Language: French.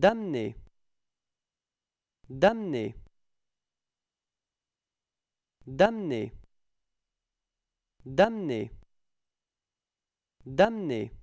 Damné damné damné damné damné